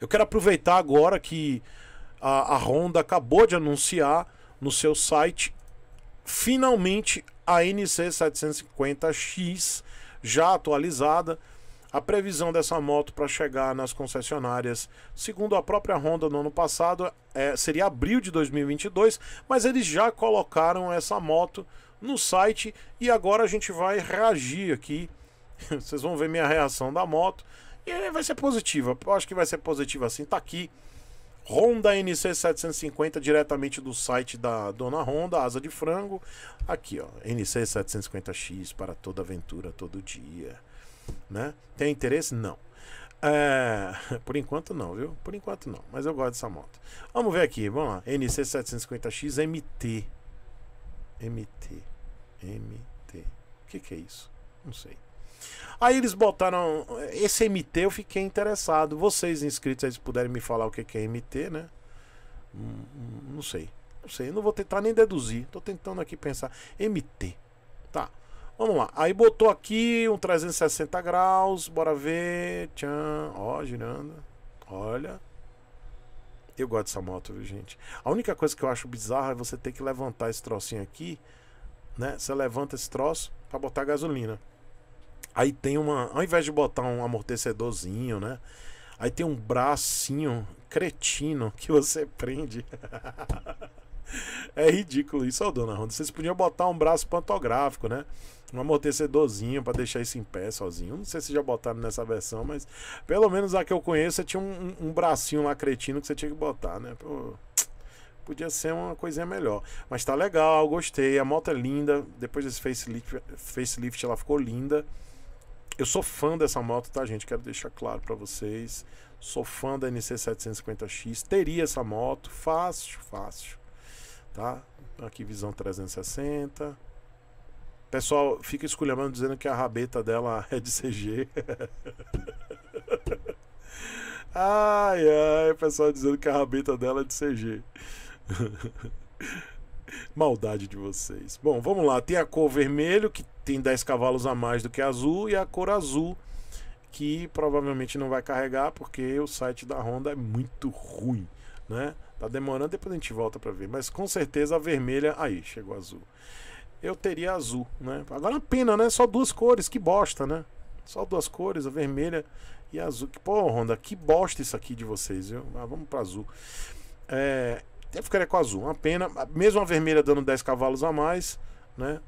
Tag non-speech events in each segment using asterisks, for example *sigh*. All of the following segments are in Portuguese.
Eu quero aproveitar agora que a, a Honda acabou de anunciar no seu site finalmente a NC750X já atualizada. A previsão dessa moto para chegar nas concessionárias, segundo a própria Honda no ano passado, é, seria abril de 2022, mas eles já colocaram essa moto no site e agora a gente vai reagir aqui. *laughs* Vocês vão ver minha reação da moto. E vai ser positiva. Eu acho que vai ser positiva assim. Tá aqui. Honda NC750 diretamente do site da Dona Honda, asa de frango. Aqui, ó, NC750X para toda aventura, todo dia. Né? Tem interesse? Não. É, *laughs* por enquanto não, viu? Por enquanto não, mas eu gosto dessa moto. Vamos ver aqui, vamos lá. NC750X MT. MT. MT. O que, que é isso? Não sei. Aí eles botaram esse MT, eu fiquei interessado. Vocês inscritos, aí, se puderem me falar o que é MT, né? Hum, hum, não sei. Não sei, não vou tentar nem deduzir. Tô tentando aqui pensar. MT. Tá. Vamos lá. Aí botou aqui um 360 graus. Bora ver. Tchan. Ó, girando. Olha. Eu gosto dessa moto, viu, gente? A única coisa que eu acho bizarra é você ter que levantar esse trocinho aqui, né? Você levanta esse troço para botar gasolina. Aí tem uma. Ao invés de botar um amortecedorzinho, né? Aí tem um bracinho cretino que você prende. *laughs* é ridículo isso, ó, dona Ronda. Vocês podiam botar um braço pantográfico, né? Um amortecedorzinho para deixar isso em pé sozinho. Não sei se já botaram nessa versão, mas pelo menos a que eu conheço, tinha um, um, um bracinho lá cretino que você tinha que botar, né? Pô, podia ser uma coisinha melhor. Mas tá legal, gostei. A moto é linda. Depois desse facelift, facelift ela ficou linda. Eu sou fã dessa moto, tá, gente? Quero deixar claro para vocês. Sou fã da NC750X. Teria essa moto fácil, fácil. Tá? Aqui visão 360. Pessoal, fica esculhambando dizendo que a rabeta dela *laughs* é de CG. ai, ai, pessoal dizendo que a rabeta dela é de CG. *laughs* Maldade de vocês. Bom, vamos lá. Tem a cor vermelho, que tem 10 cavalos a mais do que azul, e a cor azul, que provavelmente não vai carregar, porque o site da Honda é muito ruim, né? Tá demorando, depois a gente volta para ver. Mas com certeza a vermelha. Aí, chegou azul. Eu teria azul, né? Agora pena, né? Só duas cores, que bosta, né? Só duas cores, a vermelha e a azul. pô, Honda, que bosta isso aqui de vocês, viu? Ah, vamos para azul. É, eu ficaria com a azul. Uma pena. Mesmo a vermelha dando 10 cavalos a mais, né?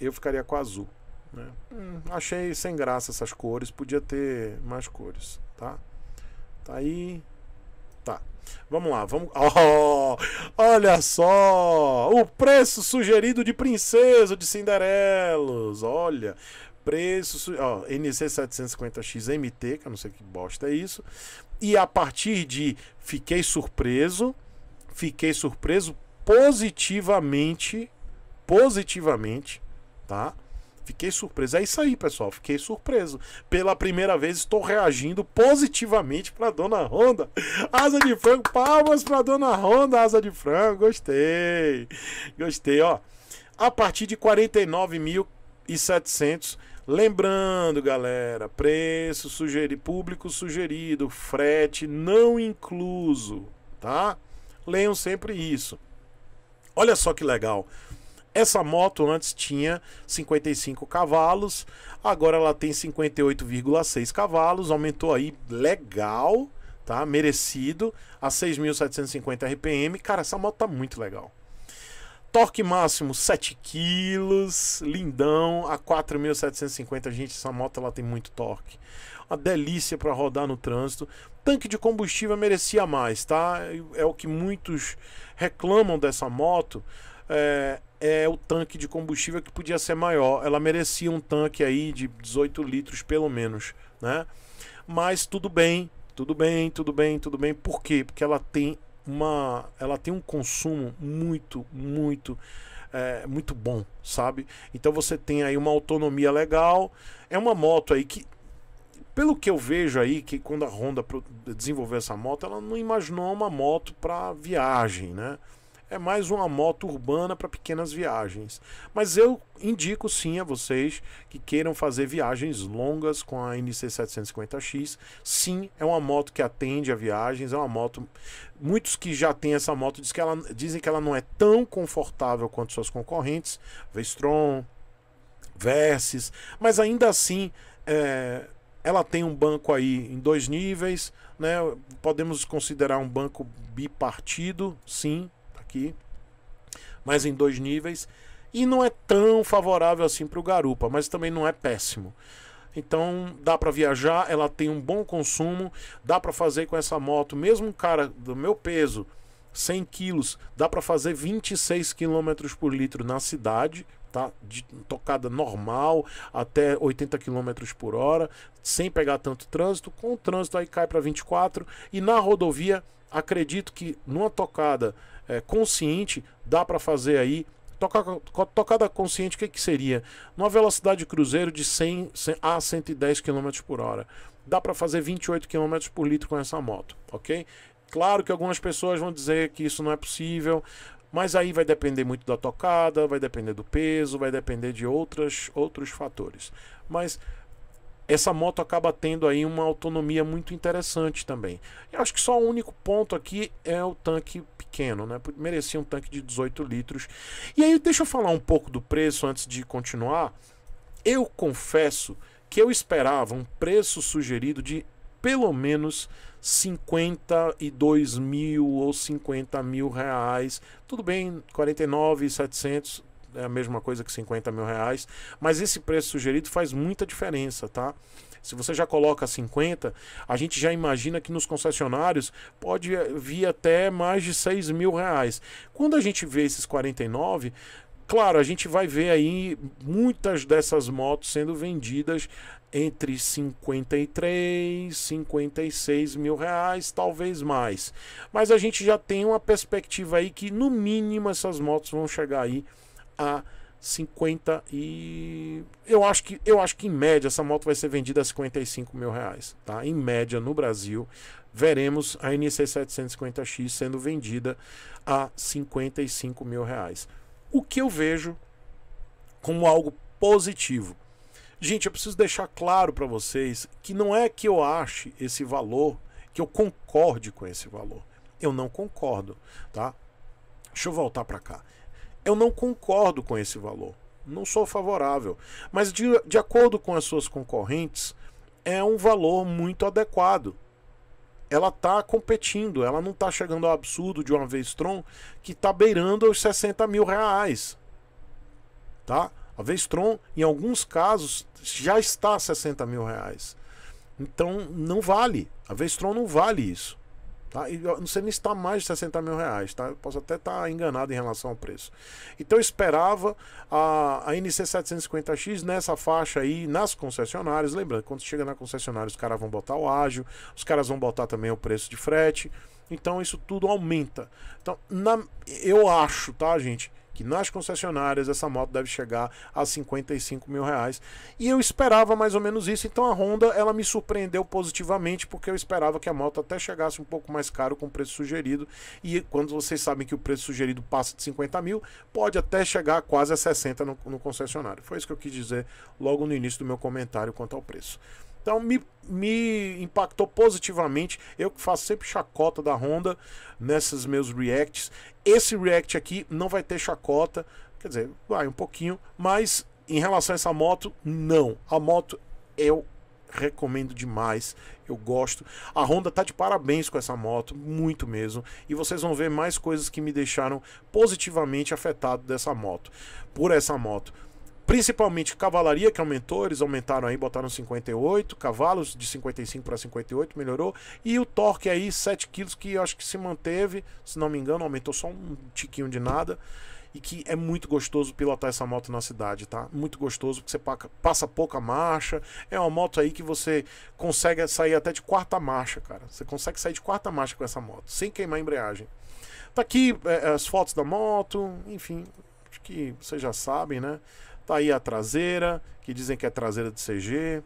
Eu ficaria com a azul. Né? Hum, achei sem graça essas cores. Podia ter mais cores, tá? Tá aí. Tá. Vamos lá, vamos. *laughs* Oh, olha só! O preço sugerido de princesa de Cinderelos. Olha. Preço. Su... Oh, NC 750 xmt que eu não sei que bosta é isso. E a partir de fiquei surpreso fiquei surpreso positivamente, positivamente, tá? Fiquei surpreso. É isso aí, pessoal. Fiquei surpreso. Pela primeira vez estou reagindo positivamente para Dona Ronda. Asa de frango, palmas para Dona Ronda, Asa de frango. Gostei. Gostei, ó. A partir de 49.700 Lembrando, galera, preço sugerido público sugerido, frete não incluso, tá? leiam sempre isso. Olha só que legal. Essa moto antes tinha 55 cavalos, agora ela tem 58,6 cavalos, aumentou aí legal, tá? Merecido a 6.750 RPM. Cara, essa moto tá muito legal. Torque máximo 7 kg, lindão, a 4.750. Gente, essa moto ela tem muito torque uma delícia para rodar no trânsito. Tanque de combustível merecia mais, tá? É o que muitos reclamam dessa moto. É, é o tanque de combustível que podia ser maior. Ela merecia um tanque aí de 18 litros pelo menos, né? Mas tudo bem, tudo bem, tudo bem, tudo bem. Por quê? Porque ela tem uma, ela tem um consumo muito, muito, é, muito bom, sabe? Então você tem aí uma autonomia legal. É uma moto aí que pelo que eu vejo aí, que quando a Honda desenvolveu essa moto, ela não imaginou uma moto para viagem, né? É mais uma moto urbana para pequenas viagens. Mas eu indico sim a vocês que queiram fazer viagens longas com a NC750X. Sim, é uma moto que atende a viagens, é uma moto. Muitos que já têm essa moto dizem que ela, dizem que ela não é tão confortável quanto suas concorrentes, Vestron, Versys, mas ainda assim. É ela tem um banco aí em dois níveis, né? Podemos considerar um banco bipartido, sim, tá aqui, mas em dois níveis. E não é tão favorável assim para o garupa, mas também não é péssimo. Então dá para viajar, ela tem um bom consumo, dá para fazer com essa moto, mesmo um cara do meu peso, 100 quilos, dá para fazer 26 km por litro na cidade, tá? De tocada normal até 80 km por hora, sem pegar tanto trânsito. Com o trânsito aí cai para 24 e na rodovia acredito que numa tocada é, consciente dá para fazer aí tocada consciente, o que, que seria? Numa velocidade de cruzeiro de 100, 100 a 110 km por hora. Dá para fazer 28 km por litro com essa moto, ok? Claro que algumas pessoas vão dizer que isso não é possível, mas aí vai depender muito da tocada, vai depender do peso, vai depender de outras, outros fatores. Mas essa moto acaba tendo aí uma autonomia muito interessante também. Eu acho que só o único ponto aqui é o tanque pequeno, né? Merecia um tanque de 18 litros. E aí, deixa eu falar um pouco do preço antes de continuar. Eu confesso que eu esperava um preço sugerido de pelo menos 52 mil ou 50 mil reais. Tudo bem, 49,700 é a mesma coisa que 50 mil reais, mas esse preço sugerido faz muita diferença, tá? Se você já coloca 50, a gente já imagina que nos concessionários pode vir até mais de 6 mil reais. Quando a gente vê esses 49, claro, a gente vai ver aí muitas dessas motos sendo vendidas entre 53 56 mil reais, talvez mais. Mas a gente já tem uma perspectiva aí que no mínimo essas motos vão chegar aí a 50 e eu acho que eu acho que em média essa moto vai ser vendida a 55 mil reais, tá? Em média no Brasil veremos a NC 750X sendo vendida a 55 mil reais. O que eu vejo como algo positivo. Gente, eu preciso deixar claro para vocês que não é que eu ache esse valor, que eu concorde com esse valor. Eu não concordo, tá? Deixa eu voltar para cá. Eu não concordo com esse valor. Não sou favorável. Mas, de, de acordo com as suas concorrentes, é um valor muito adequado. Ela está competindo, ela não está chegando ao absurdo de uma vez Tron que está beirando os 60 mil reais. Tá? A Vestron, em alguns casos, já está a 60 mil reais. Então, não vale. A Vestron não vale isso. Tá? E você está mais de 60 mil reais. Tá? Eu posso até estar tá enganado em relação ao preço. Então, eu esperava a, a NC750X nessa faixa aí, nas concessionárias. Lembrando, quando chega na concessionária, os caras vão botar o ágio, os caras vão botar também o preço de frete. Então, isso tudo aumenta. Então, na, eu acho, tá, gente? nas concessionárias, essa moto deve chegar a 55 mil reais. E eu esperava mais ou menos isso, então a Honda ela me surpreendeu positivamente, porque eu esperava que a moto até chegasse um pouco mais caro com o preço sugerido. E quando vocês sabem que o preço sugerido passa de 50 mil, pode até chegar quase a 60 no, no concessionário. Foi isso que eu quis dizer logo no início do meu comentário quanto ao preço. Então me, me impactou positivamente. Eu que faço sempre chacota da Honda nesses meus reacts. Esse react aqui não vai ter chacota, quer dizer, vai um pouquinho, mas em relação a essa moto, não. A moto eu recomendo demais. Eu gosto. A Honda tá de parabéns com essa moto, muito mesmo. E vocês vão ver mais coisas que me deixaram positivamente afetado dessa moto, por essa moto. Principalmente cavalaria, que aumentou, eles aumentaram aí, botaram 58 cavalos, de 55 para 58, melhorou. E o torque aí, 7 quilos, que eu acho que se manteve, se não me engano, aumentou só um tiquinho de nada. E que é muito gostoso pilotar essa moto na cidade, tá? Muito gostoso, porque você passa pouca marcha. É uma moto aí que você consegue sair até de quarta marcha, cara. Você consegue sair de quarta marcha com essa moto, sem queimar a embreagem. Tá aqui é, é as fotos da moto, enfim, acho que vocês já sabem, né? Tá aí a traseira, que dizem que é traseira de CG.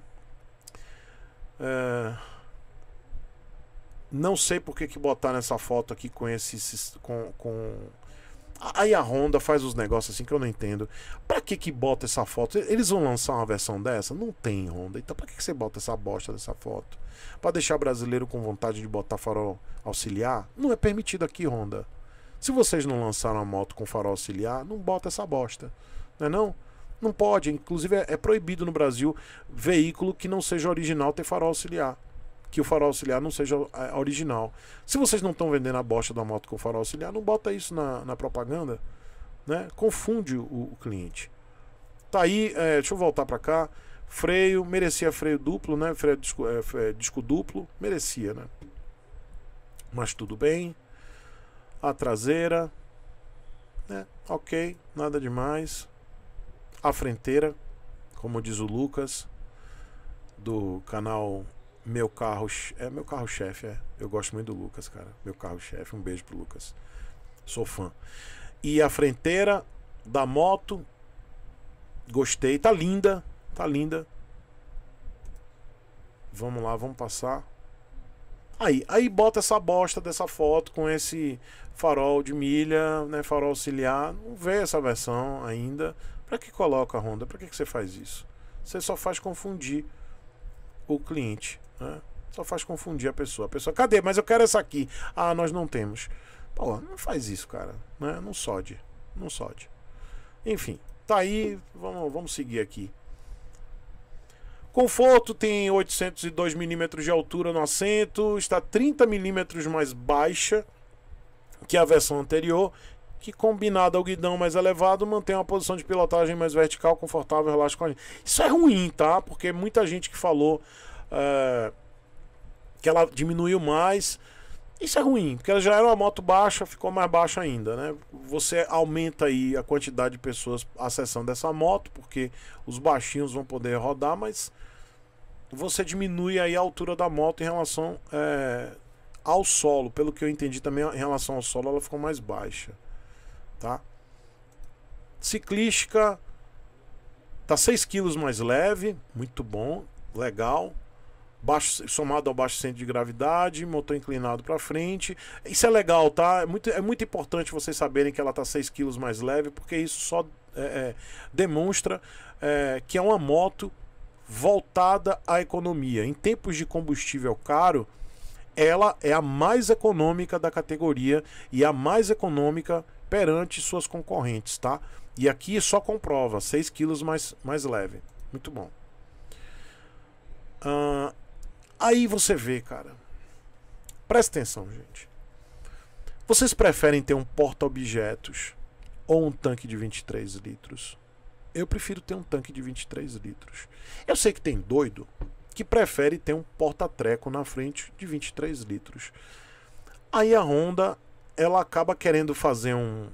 É... Não sei por que, que botar nessa foto aqui com esse. Com, com... Aí a Honda faz os negócios assim que eu não entendo. Pra que que bota essa foto? Eles vão lançar uma versão dessa? Não tem Honda. Então pra que, que você bota essa bosta dessa foto? Pra deixar brasileiro com vontade de botar farol auxiliar? Não é permitido aqui, Honda. Se vocês não lançaram a moto com farol auxiliar, não bota essa bosta. Não é não? Não pode, inclusive é, é, proibido no Brasil veículo que não seja original ter farol auxiliar que o farol auxiliar não seja é, original. Se vocês não estão vendendo a bosta da moto com farol auxiliar, não bota isso na, na propaganda, né? Confunde o, o cliente. Tá aí, é, deixa eu voltar para cá. Freio, merecia freio duplo, né? Freio disco, é, é, disco duplo, merecia, né? Mas tudo bem. A traseira, né? Ok, nada demais à fronteira, como diz o Lucas, do canal Meu Carro. É meu carro-chefe, é. Eu gosto muito do Lucas, cara. Meu carro-chefe. Um beijo pro Lucas. Sou fã. E a fronteira da moto. Gostei. Tá linda. Tá linda. Vamos lá, vamos passar. Aí, aí bota essa bosta dessa foto com esse farol de milha, né, farol auxiliar. Não vê essa versão ainda. Para que coloca a ronda? Para que, que você faz isso? Você só faz confundir o cliente, né? Só faz confundir a pessoa. A pessoa, cadê? Mas eu quero essa aqui. Ah, nós não temos. Pô, não faz isso, cara. Né? Não sode. Não sode. Enfim, tá aí. Vamos, vamos seguir aqui. Conforto tem 802 milímetros de altura no assento, está 30 milímetros mais baixa que a versão anterior que combinado ao guidão mais elevado mantém uma posição de pilotagem mais vertical, confortável, relaxa com a gente. Isso é ruim, tá? Porque muita gente que falou é, que ela diminuiu mais. Isso é ruim, porque ela já era uma moto baixa, ficou mais baixa ainda, né? Você aumenta aí a quantidade de pessoas acessando essa moto, porque os baixinhos vão poder rodar, mas você diminui aí a altura da moto em relação é, ao solo. Pelo que eu entendi também, em relação ao solo, ela ficou mais baixa tá? Ciclística tá 6 quilos mais leve, muito bom, legal. Baixo, somado ao baixo centro de gravidade, motor inclinado para frente. Isso é legal, tá? É muito, é muito importante vocês saberem que ela tá 6 quilos mais leve, porque isso só é, é, demonstra é, que é uma moto voltada à economia. Em tempos de combustível caro, ela é a mais econômica da categoria e a mais econômica perante suas concorrentes, tá? E aqui só comprova, 6 quilos mais, mais leve. Muito bom. Ah, aí você vê, cara. Presta atenção, gente. Vocês preferem ter um porta-objetos ou um tanque de 23 litros? Eu prefiro ter um tanque de 23 litros. Eu sei que tem doido que prefere ter um porta-treco na frente de 23 litros. Aí a Honda ela acaba querendo fazer um.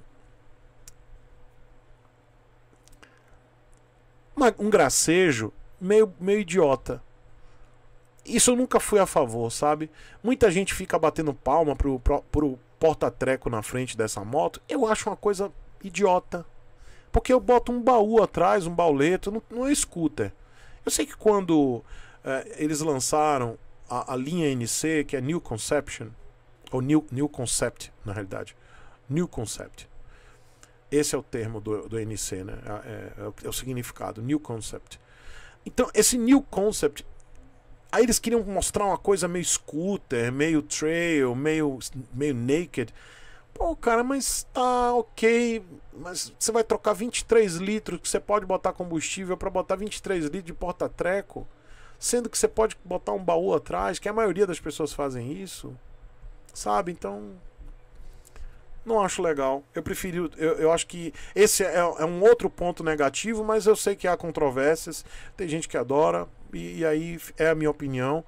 Uma, um gracejo meio, meio idiota. Isso eu nunca fui a favor, sabe? Muita gente fica batendo palma pro, pro, pro porta-treco na frente dessa moto. Eu acho uma coisa idiota. Porque eu boto um baú atrás, um bauleto, não, não é scooter. Eu sei que quando é, eles lançaram a, a linha NC, que é New Conception, ou new, new concept, na realidade. New concept. Esse é o termo do, do NC, né? É, é, é, é, o significado, new concept. Então, esse new concept. Aí eles queriam mostrar uma coisa meio scooter, meio trail, meio, meio naked. Pô, cara, mas tá ok. Mas você vai trocar 23 litros que você pode botar combustível para botar 23 litros de porta-treco? Sendo que você pode botar um baú atrás, que a maioria das pessoas fazem isso. Sabe? Então. Não acho legal. Eu preferi. Eu, eu acho que esse é, é, um outro ponto negativo, mas eu sei que há controvérsias. Tem gente que adora, e, e aí é a minha opinião.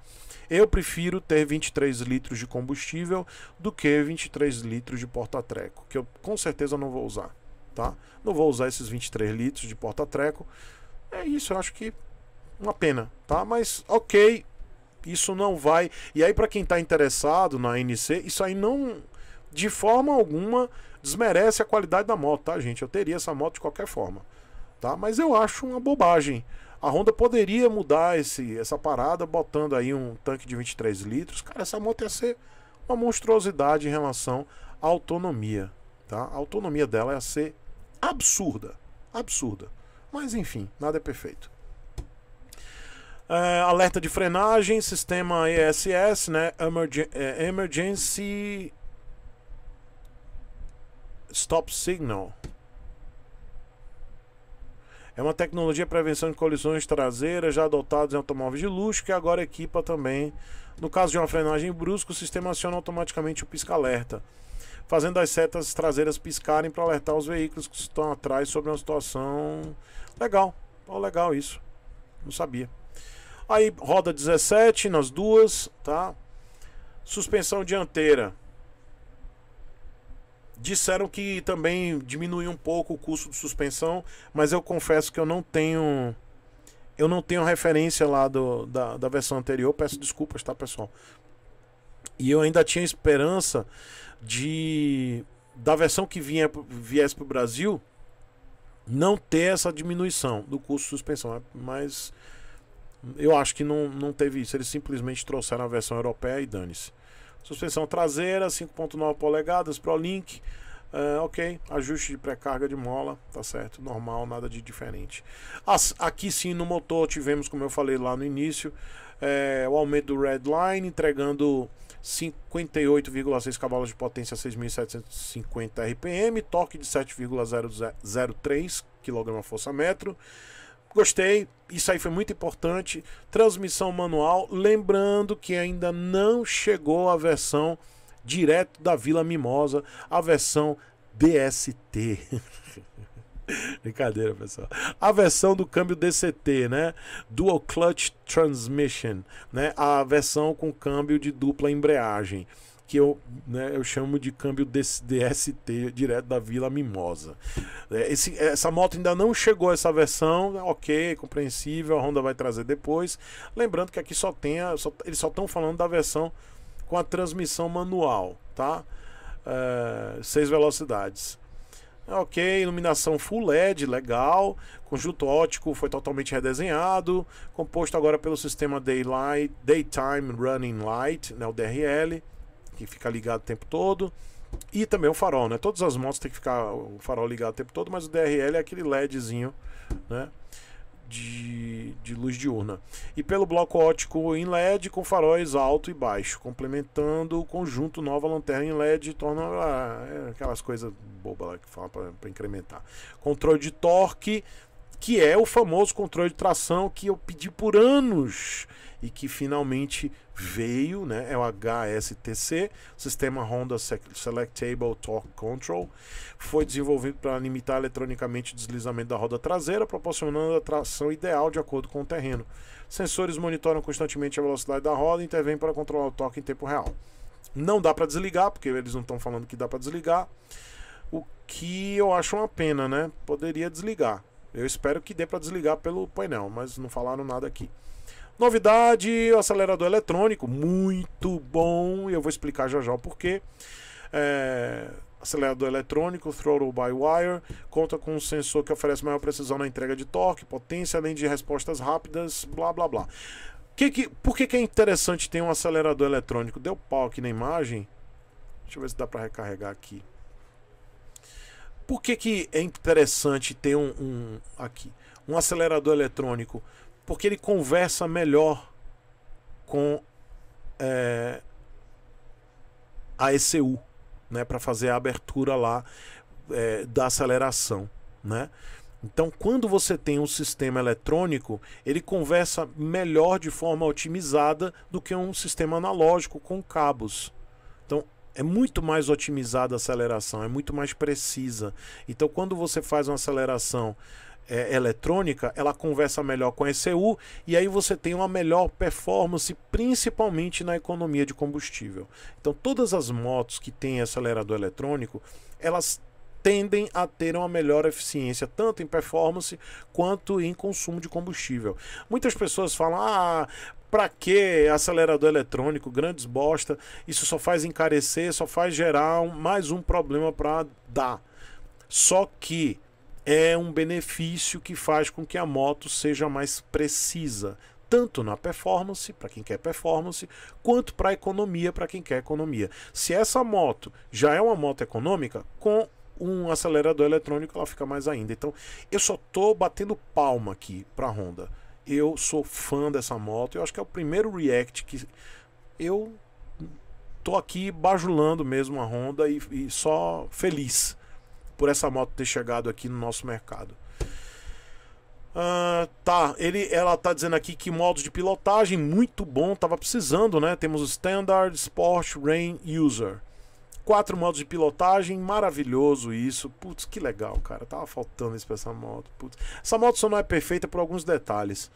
Eu prefiro ter 23 litros de combustível do que 23 litros de porta-treco, que eu com certeza não vou usar, tá? Não vou usar esses 23 litros de porta-treco. É isso, eu acho que uma pena, tá? Mas ok, isso não vai. E aí, para quem está interessado na NC, isso aí não, de forma alguma, desmerece a qualidade da moto, tá, gente? Eu teria essa moto de qualquer forma, tá? Mas eu acho uma bobagem. A Honda poderia mudar esse, essa parada botando aí um tanque de 23 litros. Cara, essa moto ia ser uma monstruosidade em relação à autonomia, tá? A autonomia dela ia ser absurda, absurda. Mas enfim, nada é perfeito. É, alerta de frenagem, sistema ESS, né? Emergen é, emergency Stop Signal. É uma tecnologia de prevenção de colisões traseiras já adotada em automóveis de luxo que agora equipa também. No caso de uma frenagem brusca, o sistema aciona automaticamente o pisca-alerta, fazendo as setas traseiras piscarem para alertar os veículos que estão atrás sobre uma situação. Legal, oh, legal isso. Não sabia. Aí roda 17 nas duas, tá? Suspensão dianteira. Disseram que também diminuiu um pouco o custo de suspensão, mas eu confesso que eu não tenho eu não tenho referência lá do, da, da versão anterior, peço desculpas, tá, pessoal? E eu ainda tinha esperança de da versão que vinha viesse para o Brasil não ter essa diminuição do custo de suspensão, é mas eu acho que não, não teve isso. Eles simplesmente trouxeram a versão europeia e dane-se. Suspensão traseira, 5.9 polegadas, ProLink. Uh, ok, ajuste de pré-carga de mola, tá certo, normal, nada de diferente. As, aqui sim no motor tivemos, como eu falei lá no início, é, o aumento do Redline, entregando 58,6 cavalos de potência a 6.750 RPM, torque de 7,003 kgfm, Gostei, isso aí foi muito importante. Transmissão manual, lembrando que ainda não chegou a versão direto da Vila Mimosa, a versão DST. *laughs* Brincadeira, pessoal. A versão do câmbio DCT, né? Dual Clutch Transmission, né? A versão com câmbio de dupla embreagem que eu, né, eu chamo de câmbio DST direto da Vila Mimosa. É, esse, essa moto ainda não chegou a essa versão, ok, compreensível, a Honda vai trazer depois. Lembrando que aqui só tem, a, só, eles só estão falando da versão com a transmissão manual, tá? É, seis velocidades. Ok, iluminação full LED, legal. Conjunto ótico foi totalmente redesenhado, composto agora pelo sistema Daylight, Daytime Running Light, né, o DRL que fica ligado o tempo todo. E também o farol, né? Todas as motos tem que ficar o farol ligado o tempo todo, mas o DRL é aquele LEDzinho, né? De, de luz diurna. E pelo bloco ótico em LED com faróis alto e baixo, complementando o conjunto nova lanterna em LED, torna ah, é aquelas coisas bobas lá que fala para incrementar. Controle de torque, que é o famoso controle de tração que eu pedi por anos e que finalmente veio, né? É o HSTC, sistema Honda Selectable Torque Control, foi desenvolvido para limitar eletronicamente o deslizamento da roda traseira, proporcionando a tração ideal de acordo com o terreno. Sensores monitoram constantemente a velocidade da roda e intervêm para controlar o torque em tempo real. Não dá para desligar, porque eles não estão falando que dá para desligar. O que eu acho uma pena, né? Poderia desligar. Eu espero que dê para desligar pelo painel, mas não falaram nada aqui. Novidade, o acelerador eletrônico, muito bom, e eu vou explicar já já o porquê. É, acelerador eletrônico, throttle by wire, conta com um sensor que oferece maior precisão na entrega de torque, potência, além de respostas rápidas, blá blá blá. Que, que, por que, que é interessante ter um acelerador eletrônico? Deu pau aqui na imagem. Deixa eu ver se dá para recarregar aqui. Por que, que é interessante ter um, um aqui um acelerador eletrônico? porque ele conversa melhor com é, a ECU, né, para fazer a abertura lá é, da aceleração, né? Então, quando você tem um sistema eletrônico, ele conversa melhor de forma otimizada do que um sistema analógico com cabos. Então, é muito mais otimizada a aceleração, é muito mais precisa. Então, quando você faz uma aceleração é, eletrônica, ela conversa melhor com a ECU e aí você tem uma melhor performance, principalmente na economia de combustível. Então, todas as motos que têm acelerador eletrônico, elas tendem a ter uma melhor eficiência, tanto em performance quanto em consumo de combustível. Muitas pessoas falam: ah, para que acelerador eletrônico, grandes bosta, isso só faz encarecer, só faz gerar um, mais um problema para dar. Só que é um benefício que faz com que a moto seja mais precisa, tanto na performance, para quem quer performance, quanto para economia, para quem quer economia. Se essa moto já é uma moto econômica, com um acelerador eletrônico ela fica mais ainda. Então, eu só tô batendo palma aqui para a Honda. Eu sou fã dessa moto, eu acho que é o primeiro React que eu tô aqui bajulando mesmo a Honda e, e só feliz por essa moto ter chegado aqui no nosso mercado. Uh, tá, ele, ela tá dizendo aqui que modos de pilotagem muito bom, tava precisando, né? Temos o Standard, Sport, Rain, User. Quatro modos de pilotagem, maravilhoso isso. Putz, que legal, cara. Tava faltando isso pra essa moto. Putz. Essa moto só não é perfeita por alguns detalhes.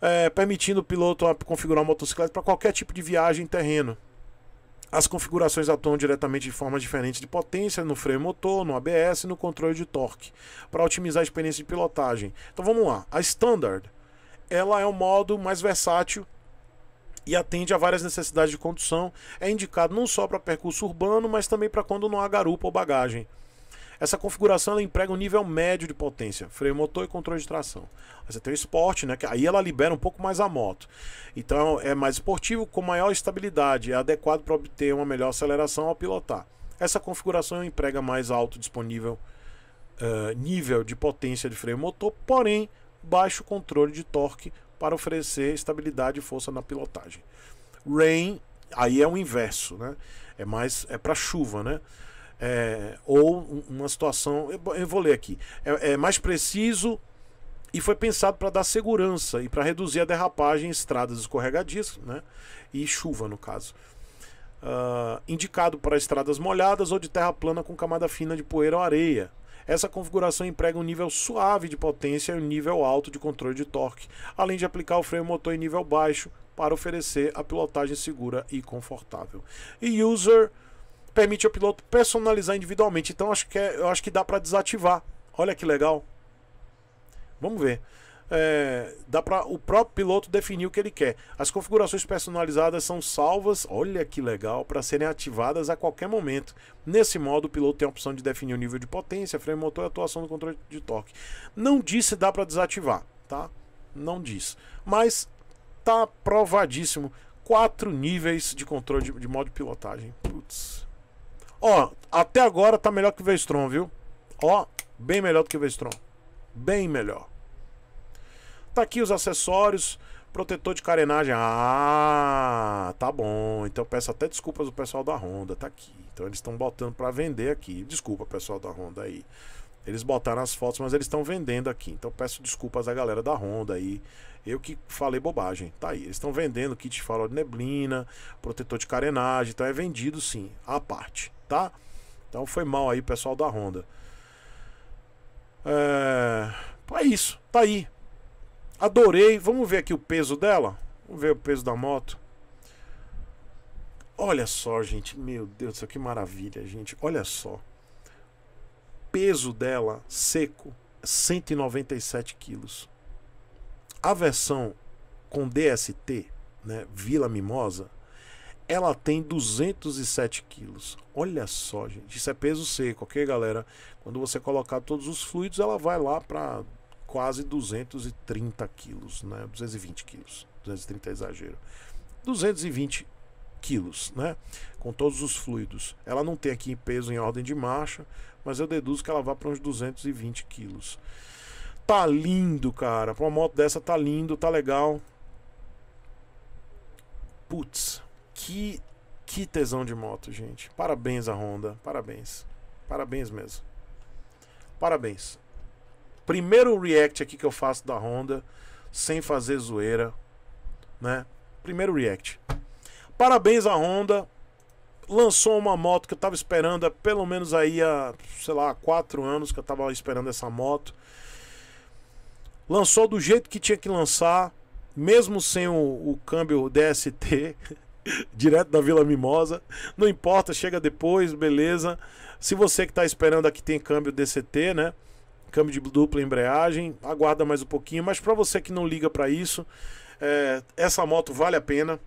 É, permitindo o piloto configurar a motocicleta para qualquer tipo de viagem em terreno. As configurações atuam diretamente de formas diferentes de potência no freio motor, no ABS e no controle de torque, para otimizar a experiência de pilotagem. Então vamos lá. A Standard, ela é o um modo mais versátil e atende a várias necessidades de condução. É indicado não só para percurso urbano, mas também para quando não há garupa ou bagagem. Essa configuração ela emprega um nível médio de potência, freio motor e controle de tração. Você tem o esporte, né? Que aí ela libera um pouco mais a moto. Então é mais esportivo, com maior estabilidade, é adequado para obter uma melhor aceleração ao pilotar. Essa configuração emprega mais alto disponível uh, nível de potência de freio motor, porém baixo controle de torque para oferecer estabilidade e força na pilotagem. Rain aí é o inverso, né? É mais é para chuva, né? é, ou uma situação. Eu vou ler aqui. É, é mais preciso e foi pensado para dar segurança e para reduzir a derrapagem em estradas escorregadias né, e chuva, no caso. Uh, indicado para estradas molhadas ou de terra plana com camada fina de poeira ou areia. Essa configuração emprega um nível suave de potência e um nível alto de controle de torque, além de aplicar o freio motor em nível baixo para oferecer a pilotagem segura e confortável. E User permite ao piloto personalizar individualmente. Então acho que é, eu acho que dá para desativar. Olha que legal. Vamos ver. É, dá para o próprio piloto definir o que ele quer. As configurações personalizadas são salvas, olha que legal, para serem ativadas a qualquer momento. Nesse modo, o piloto tem a opção de definir o nível de potência, freio motor e atuação do controle de torque. Não diz se dá para desativar, tá? Não diz. Mas tá provadíssimo quatro níveis de controle de, de modo de pilotagem. Putz. Ó, até agora tá melhor que o Vestron, viu? Ó, bem melhor do que o Vestron. Bem melhor. Tá aqui os acessórios. Protetor de carenagem. Ah, tá bom. Então peço até desculpas do pessoal da Honda. Tá aqui. Então eles estão botando para vender aqui. Desculpa, pessoal da Honda aí. Eles botaram as fotos, mas eles estão vendendo aqui. Então peço desculpas à galera da Honda aí eu que falei bobagem. Tá aí. Eles estão vendendo kit farol de neblina, protetor de carenagem. Então é vendido sim, à parte, tá? Então foi mal aí, pessoal da Honda. É, é isso. Tá aí. Adorei. Vamos ver aqui o peso dela. Vamos ver o peso da moto. Olha só, gente. Meu Deus do céu, que maravilha, gente. Olha só. Peso dela seco, 197 quilos. A versão com DST, né, Vila Mimosa, ela tem 207 quilos. Olha só, gente. Isso é peso seco, ok, galera? Quando você colocar todos os fluidos, ela vai lá para quase 230 quilos, né? 220 quilos. 230 é exagero. 220 quilos, né? Com todos os fluidos. Ela não tem aqui peso em ordem de marcha, mas eu deduzo que ela vai para uns 220 quilos. Tá lindo, cara. Pra uma moto dessa tá lindo, tá legal. Putz, que, que tesão de moto, gente. Parabéns a Honda, parabéns. Parabéns mesmo. Parabéns. Primeiro react aqui que eu faço da Honda, sem fazer zoeira, né? Primeiro react. Parabéns à Honda. Lançou uma moto que eu tava esperando há pelo menos aí há, sei lá, quatro anos que eu tava esperando essa moto lançou do jeito que tinha que lançar, mesmo sem o, o câmbio DST, *laughs* direto da Vila Mimosa. Não importa, chega depois, beleza. Se você que está esperando aqui tem câmbio DCT, né? Câmbio de dupla embreagem, aguarda mais um pouquinho. Mas para você que não liga para isso, é, essa moto vale a pena.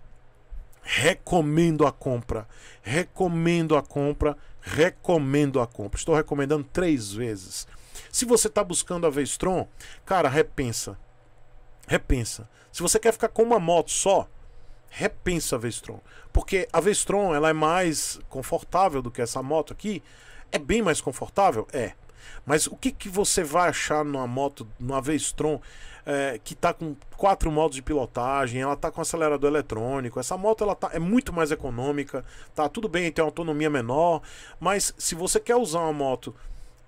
Recomendo a compra. Recomendo a compra. Recomendo a compra. Estou recomendando três vezes. Se você está buscando a Vestron, cara, repensa. Repensa. Se você quer ficar com uma moto só, repensa a Vestron. Porque a Vestron ela é mais confortável do que essa moto aqui. É bem mais confortável? É. Mas o que, que você vai achar numa moto, numa Vestron, é, que está com quatro modos de pilotagem, ela está com acelerador eletrônico, essa moto ela tá, é muito mais econômica, tá tudo bem, tem uma autonomia menor, mas se você quer usar uma moto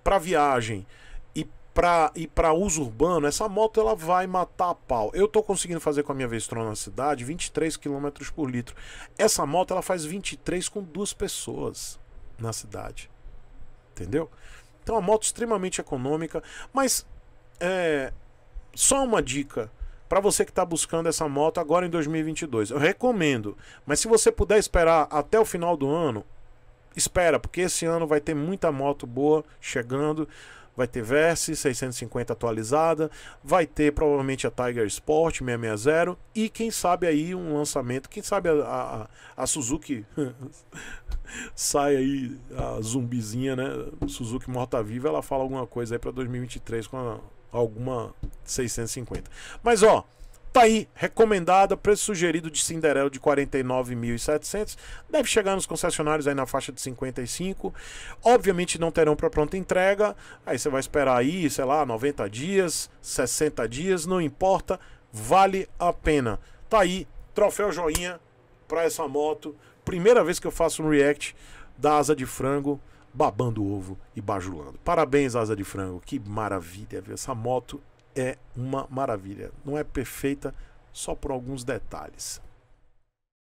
para viagem e para e para uso urbano, essa moto ela vai matar a pau. Eu tô conseguindo fazer com a minha Vestron na cidade 23 km por litro. Essa moto ela faz 23 com duas pessoas na cidade. Entendeu? Então, é uma moto extremamente econômica, mas é, só uma dica para você que está buscando essa moto agora em 2022. Eu recomendo, mas se você puder esperar até o final do ano, espera, porque esse ano vai ter muita moto boa chegando. Vai ter Verse 650 atualizada, vai ter provavelmente a Tiger Sport 660 e quem sabe aí um lançamento, quem sabe a, a, a Suzuki *laughs* sai aí a zumbizinha, né? Suzuki morta-viva, ela fala alguma coisa aí para 2023 com a, alguma 650. Mas ó, Tá aí, recomendada, preço sugerido de Cinderela de 49.700. Deve chegar nos concessionários aí na faixa de 55. Obviamente não terão para pronta entrega. Aí você vai esperar aí, sei lá, 90 dias, 60 dias, não importa, vale a pena. Tá aí, troféu joinha para essa moto. Primeira vez que eu faço um react da asa de frango babando ovo e bajulando. Parabéns, asa de frango. Que maravilha, ver Essa moto é uma maravilha. Não é perfeita só por alguns detalhes.